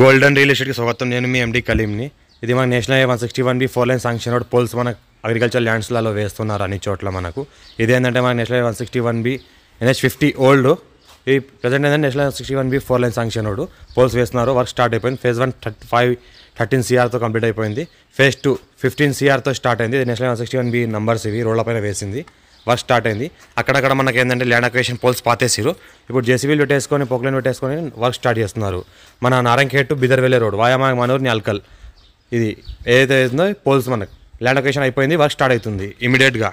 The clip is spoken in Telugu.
గోల్డెన్ రియల్ ఎస్టేట్కి స్వాగతం నేను మీ ఎండి కలీంని ఇది మన national highway one sixty one B four line sanction road poles మన అగ్రికల్చర్ ల్యాండ్స్లలో వేస్తున్నారు అన్ని చోట్ల మనకు ఇదేంటంటే మన national highway one sixty one B N H fifty old ఈ ప్రజెంట్ ఏంటంటే national sixty one B four line sanction road poles వేస్తున్నారు వర్క్ స్టార్ట్ అయిపోయింది phase one thirty five thirteen సిఆర్తో కంప్లీట్ అయిపోయింది ఫేజ్ టూ ఫిఫ్టీన్ సిఆర్తో స్టార్ట్ అయింది national highway sixty one B numbers ఇవి రోడ్ల పైన వేసింది వర్క్ స్టార్ట్ అయింది అక్కడక్కడ మనకి ఏంటంటే ల్యాండ్ అక్వేషన్ పోల్స్ పాతేసిరు ఇప్పుడు జేసీబీలు పెట్టేసుకొని పొక్లైన్ పెట్టేసుకొని వర్క్ స్టార్ట్ చేస్తున్నారు మన బిదర్ వెళ్ళే రోడ్ వాయామా మనూరిని అల్కల్ ఇది ఏదైతే పోల్స్ మనకు ల్యాండ్ అక్వేషన్ అయిపోయింది వర్క్ స్టార్ట్ అవుతుంది ఇమీడియట్గా